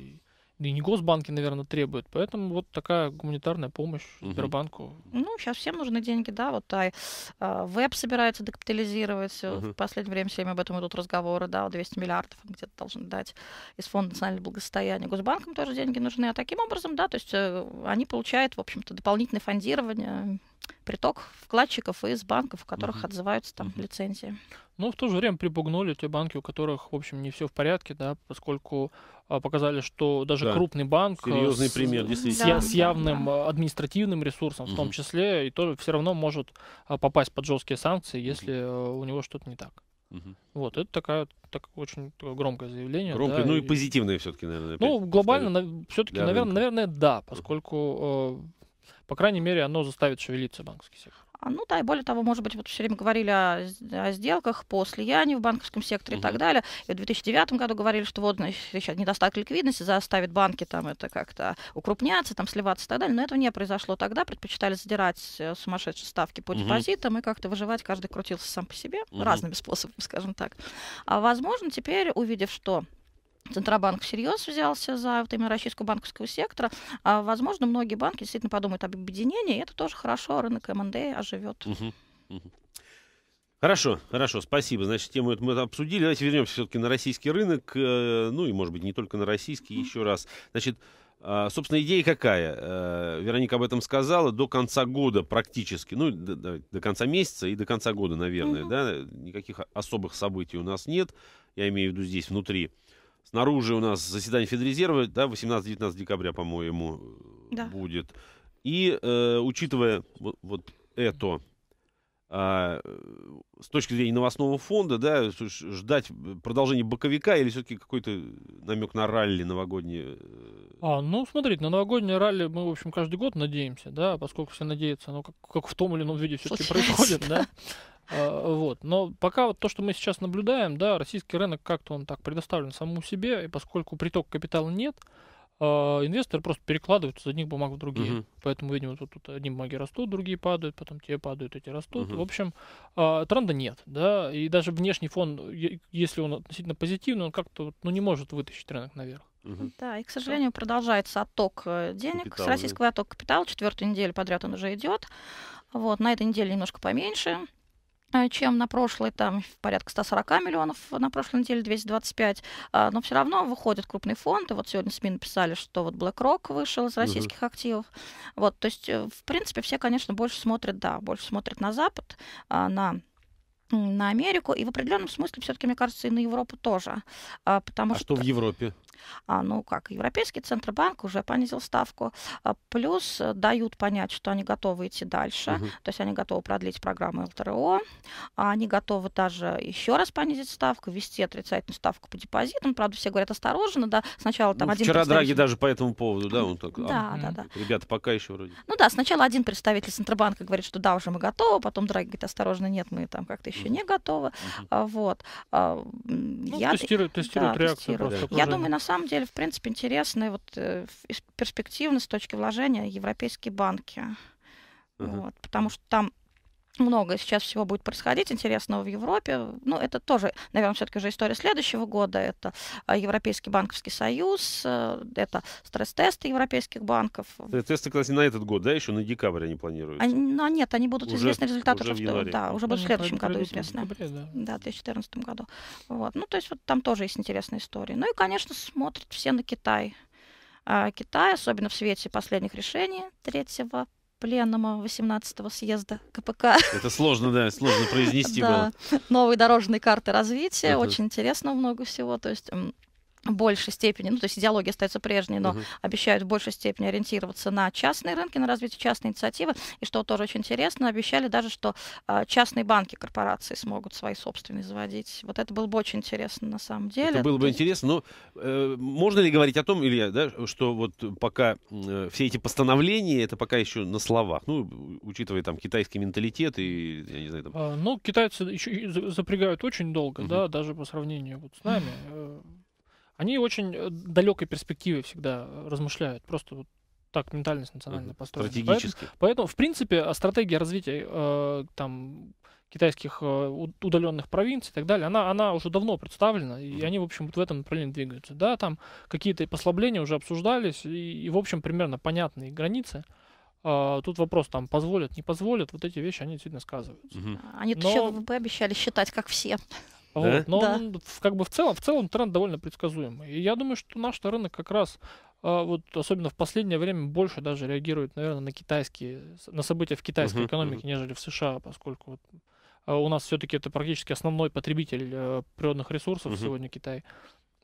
и не госбанки, наверное, требуют. Поэтому вот такая гуманитарная помощь угу. Сбербанку. Ну, сейчас всем нужны деньги, да. Вот а, а, веб собирается декапитализировать. Угу. В последнее время всем об этом идут разговоры, да, 200 миллиардов где-то должен дать из Фонда национального благосостояния. Госбанкам тоже деньги нужны. А таким образом, да, то есть э, они получают, в общем-то, дополнительное фондирование, приток вкладчиков из банков, у которых угу. отзываются там угу. лицензии. ну в то же время припугнули те банки, у которых, в общем, не все в порядке, да, поскольку а, показали, что даже да. крупный банк э, Серьезный с, пример, действительно. с явным э, административным ресурсом, угу. в том числе, и тоже все равно может э, попасть под жесткие санкции, если угу. у него что-то не так. Угу. Вот, это такая, так, очень такое громкое заявление. Громкое, да, ну и, и позитивное все-таки, наверное. Ну, глобально, на, все-таки, наверное, наверное, да, поскольку, угу. э, по крайней мере, оно заставит шевелиться банковский сектор. А, ну да, и более того, может быть, вот все время говорили о, о сделках по слиянию в банковском секторе угу. и так далее. И в 2009 году говорили, что вот значит, недостаток ликвидности заставит банки там это как-то укрупняться, там сливаться и так далее. Но этого не произошло тогда. Предпочитали задирать э, сумасшедшие ставки по угу. депозитам и как-то выживать. Каждый крутился сам по себе угу. разными способами, скажем так. А возможно, теперь, увидев, что Центробанк всерьез взялся за вот именно российскую банковского сектора. А, возможно, многие банки действительно подумают об объединении. И это тоже хорошо, рынок МНД оживет. Угу, угу. Хорошо, хорошо, спасибо. Значит, тему эту мы обсудили. Давайте вернемся все-таки на российский рынок. Э, ну и, может быть, не только на российский, mm еще раз. Значит, а, собственно, идея какая? Э, Вероника об этом сказала. До конца года практически, ну, до, до конца месяца и до конца года, наверное, mm да, никаких особых событий у нас нет. Я имею в виду здесь внутри Снаружи у нас заседание Федрезерва, да, 18-19 декабря, по-моему, э, да. будет. И э, учитывая вот, вот это, а, э, с точки зрения новостного фонда, да, ждать продолжения боковика или все-таки какой-то намек на ралли новогоднее? Э? А, ну, смотрите, на новогоднее ралли мы, в общем, каждый год надеемся, да, поскольку все надеются, но как, как в том или ином виде все-таки происходит, да. А, вот. Но пока вот то, что мы сейчас наблюдаем, да, российский рынок как-то он так предоставлен самому себе, и поскольку приток капитала нет, а, инвесторы просто перекладываются из одних бумаг в другие. Угу. Поэтому, видимо, тут, тут одни бумаги растут, другие падают, потом те падают, эти растут. Угу. В общем, э, тренда нет. Да? И даже внешний фон, если он относительно позитивный, он как-то ну, не может вытащить рынок наверх. Угу. Да, и, к сожалению, продолжается отток э, денег Капитал, с российского да. оттока капитала. Четвертую неделю подряд он уже идет. Вот, на этой неделе немножко поменьше, Э, чем на прошлый, там порядка 140 миллионов, на прошлой неделе 225, а, но все равно выходит крупный фонд, и вот сегодня СМИ написали, что вот BlackRock вышел из российских Uh -huh. активов, вот, то есть, э, в принципе, все, конечно, больше смотрят, да, больше смотрят на Запад, а, на на Америку и в определенном смысле все-таки, мне кажется, и на Европу тоже, а, потому а что. А что в Европе? А ну как, Европейский Центробанк уже понизил ставку, а, плюс э, дают понять, что они готовы идти дальше, угу. то есть они готовы продлить программу ЛТРО, а они готовы даже еще раз понизить ставку, ввести отрицательную ставку по депозитам, правда, все говорят осторожно, да, сначала там ну, один Вчера представитель... Драги даже по этому поводу, да, он так, а, да, а, да, да. ребята, пока еще вроде. Ну да, сначала один представитель Центробанка говорит, что да, уже мы готовы, потом Драги говорит, осторожно, нет, мы там как-то еще угу. не готовы, угу. вот. Ну, я... тестируют, тестируют да, реакцию. Тестируют. Я думаю, на самом деле, в принципе, интересны вот, э, перспективно с точки вложения европейские банки. Uh-huh. Вот, потому что там много сейчас всего будет происходить интересного в Европе. Ну, это тоже, наверное, все-таки уже история следующего года. Это а, Европейский банковский союз, э, это стресс-тесты европейских банков. Стресс-тесты, э, кстати, на этот год, да, еще на декабрь они планируют? Они, ну, а нет, они будут уже, известны результаты уже, что, в да, уже будут в ну, следующем году известны. Декабре, да. да, в 2014 году. Вот. Ну, то есть вот там тоже есть интересная история. Ну и, конечно, смотрят все на Китай. А, Китай, особенно в свете последних решений третьего пленума 18-го съезда КПК. Это сложно, да, сложно произнести было. Новой дорожной карты развития, очень интересно много всего, то есть большей степени, ну, то есть идеология остается прежней, но uh-huh. обещают в большей степени ориентироваться на частные рынки, на развитие частной инициативы. И что тоже очень интересно, обещали даже, что э, частные банки, корпорации смогут свои собственные заводить. Вот это было бы очень интересно на самом деле. Это было бы интересно, но э, можно ли говорить о том, Илья, да, что вот пока э, все эти постановления, это пока еще на словах, ну, учитывая там китайский менталитет и, я не знаю, там... А, ну, китайцы еще запрягают очень долго, uh-huh. да, даже по сравнению вот с нами. Uh-huh они очень э, далекой перспективе всегда э, размышляют. Просто вот так ментальность национальная построена. Стратегически. Поэтому, поэтому, в принципе, а стратегия развития э, там китайских э, удаленных провинций и так далее, она, она уже давно представлена, и они, в общем, вот в этом направлении двигаются. Да, там какие-то послабления уже обсуждались, и, и в общем, примерно понятные границы. Uh, тут вопрос там позволят, не позволят, вот эти вещи они действительно сказываются. Угу. Uh -huh. Они Но... еще вы обещали считать как все. А вот. Да? Но да. он как бы в целом, в целом тренд довольно предсказуемый. И я думаю, что наш рынок как раз а, вот особенно в последнее время больше даже реагирует, наверное, на китайские, на события в китайской uh-huh, экономике, uh-huh. нежели в США, поскольку вот а, у нас все-таки это практически основной потребитель э, природных ресурсов uh-huh. сегодня Китай.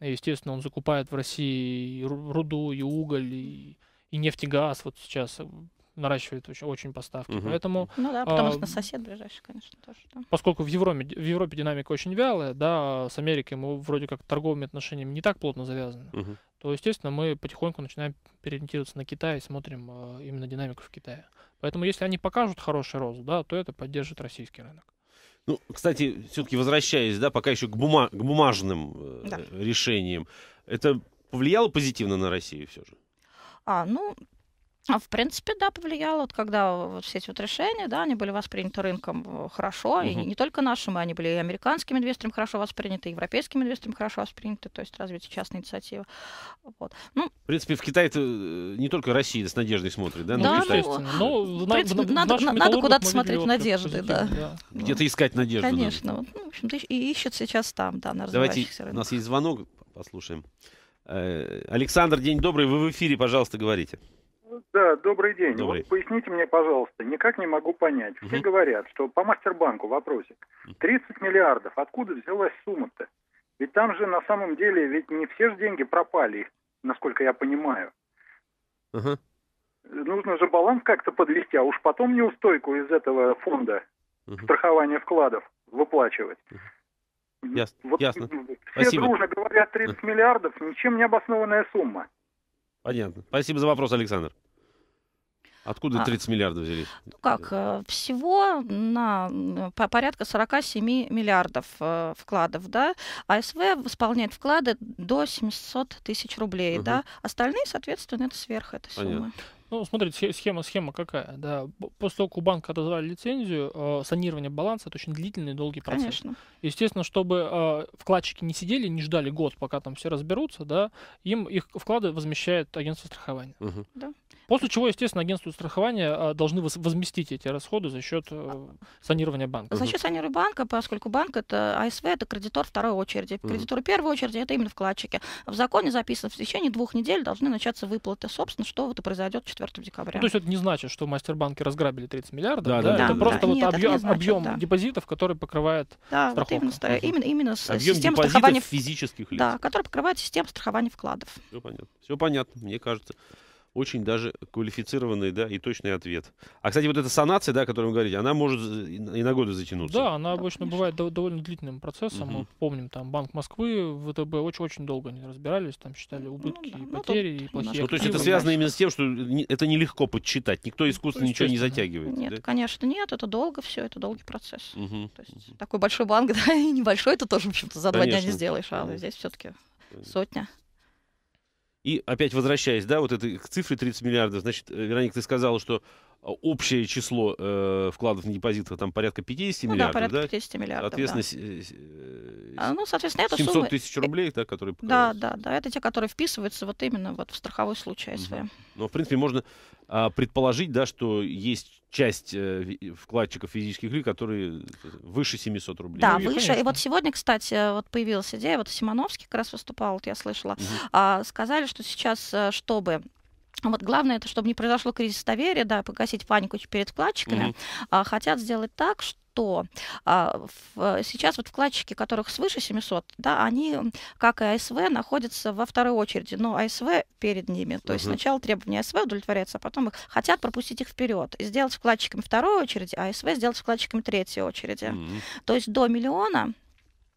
И, естественно, он закупает в России и руду, и уголь, и, и нефть и газ вот сейчас наращивает очень, очень поставки. Угу. Поэтому, ну да, потому а, что сосед ближайший, конечно, тоже. Да. Поскольку в Европе, в Европе динамика очень вялая, да, с Америкой мы вроде как торговыми отношениями не так плотно завязаны, угу. то, естественно, мы потихоньку начинаем переориентироваться на Китай и смотрим а, именно динамику в Китае. Поэтому если они покажут хороший рост, да, то это поддержит российский рынок. Ну, кстати, все-таки возвращаясь, да, пока еще к, бума- к бумажным э, да. решениям, это повлияло позитивно на Россию все же? А, ну, а, в принципе, да, повлияло. Вот когда э, вот все эти вот решения, да, они были восприняты рынком э, хорошо, угу. и не только нашим, они были и американским инвесторам хорошо восприняты, и европейским инвесторам хорошо восприняты, то есть развитие частной инициативы. Вот. Ну, в принципе, в Китае это э, не только Россия с надеждой смотрит, да? да Китай, ну, ну, в принципе, в, в, надо, надо куда-то смотреть надежды, да. да. Где-то искать надежду. Конечно. Надо. Ну, в общем-то, и ищет сейчас там, да, на Давайте, рынках. у нас есть звонок, послушаем. Александр, день добрый, вы в эфире, пожалуйста, говорите. Да, добрый день. Добрый. Вот поясните мне, пожалуйста, никак не могу понять. Все угу. говорят, что по Мастербанку вопросик. 30 миллиардов, откуда взялась сумма-то? Ведь там же на самом деле, ведь не все же деньги пропали, насколько я понимаю. Угу. Нужно же баланс как-то подвести, а уж потом неустойку из этого фонда угу. страхования вкладов выплачивать. Угу. Ясно. Вот Ясно. Все Спасибо. дружно говорят 30 миллиардов, ничем не обоснованная сумма. Понятно. Спасибо за вопрос, Александр. Откуда 30 а, миллиардов взялись? Ну как, э, всего на по, порядка 47 миллиардов э, вкладов, да. АСВ восполняет вклады до 700 тысяч рублей, угу. да. Остальные, соответственно, это сверх этой суммы. Ну, смотрите, схема, схема какая. Да. После того, как у банка отозвали лицензию, э, санирование баланса это очень длительный и долгий процесс. Конечно. Естественно, чтобы э, вкладчики не сидели, не ждали год, пока там все разберутся, да, им их вклады возмещает агентство страхования. Угу. Да. После чего, естественно, агентство страхования э, должны возместить эти расходы за счет э, санирования банка. За счет санирования банка, поскольку банк это АСВ, это кредитор второй очереди. Кредиторы первой очереди это именно вкладчики. В законе записано, в течение двух недель должны начаться выплаты, собственно, что вот и произойдет 24 декабря. Ну, то есть это не значит, что мастербанки разграбили 30 миллиардов, да? да, да это да, просто да. вот Нет, объем, не значит, объем да. депозитов, который покрывает да, страховка. Вот именно, угу. именно, именно э, система страхования физических лиц. Да, который покрывает систему страхования вкладов. Все понятно. Все понятно, мне кажется очень даже квалифицированный, да, и точный ответ. А, кстати, вот эта санация да, о которой вы говорите, она может и на годы затянуться. Да, она да, обычно конечно. бывает довольно длительным процессом. Угу. Мы помним, там, Банк Москвы, ВТБ очень-очень долго не разбирались, там считали ну убытки ну, да, и ну, потери, ну, и плохие ну, То есть это связано именно с тем, что это нелегко подсчитать, никто ну, искусственно ничего не затягивает. Нет, да? конечно, нет, это долго все, это долгий процесс. Угу. То есть угу. такой большой банк, да, и небольшой, это тоже, в общем-то, за конечно. два дня не сделаешь, а да. здесь все-таки сотня. И опять возвращаясь, да, вот это, к цифре 30 миллиардов, значит, э, Вероника, ты сказала, что а, общее число э, вкладов на депозитах там порядка 50 ну, миллиардов, да? порядка 50 миллиардов, Соответственно, да. Э, э, ну, соответственно, это 700 суммы... тысяч рублей, да, которые Да, да, да, это те, которые вписываются вот именно вот в страховой случай СВ. Угу. Но, в принципе, можно а, предположить, да, что есть часть э, э, вкладчиков физических лиц, которые э, выше 700 рублей. Да, ну, выше. Конечно. И вот сегодня, кстати, э, вот появилась идея, вот Симоновский как раз выступал, вот я слышала, угу. а, сказали, что сейчас, чтобы вот главное, это чтобы не произошло кризис доверия, да, погасить панику перед вкладчиками, mm-hmm. а, хотят сделать так, что что а, в, э, сейчас вот вкладчики, которых свыше 700, да, они, как и АСВ, находятся во второй очереди, но АСВ перед ними. То uh-huh. есть сначала требования АСВ удовлетворяются, а потом их хотят пропустить их вперед. Сделать вкладчиками второй очереди, а АСВ сделать вкладчиками третьей очереди. Uh-huh. То есть до миллиона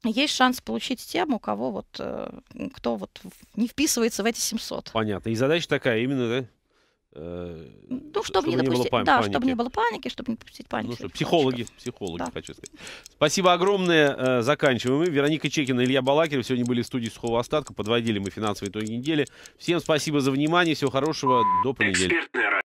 есть шанс получить тем, у кого вот, э, кто вот не вписывается в эти 700. Понятно. И задача такая именно, да? Э, ну, чтобы, чтобы не допустить, не было пани- да, паники. чтобы не было паники, чтобы не допустить ну, паники. Ну, что, психологи, психологи, да. хочу сказать. Спасибо огромное, э, заканчиваем. Мы. Вероника Чекина, Илья Балакирев сегодня были в студии Сухого Остатка, подводили мы финансовые итоги недели. Всем спасибо за внимание, всего хорошего, до понедельника.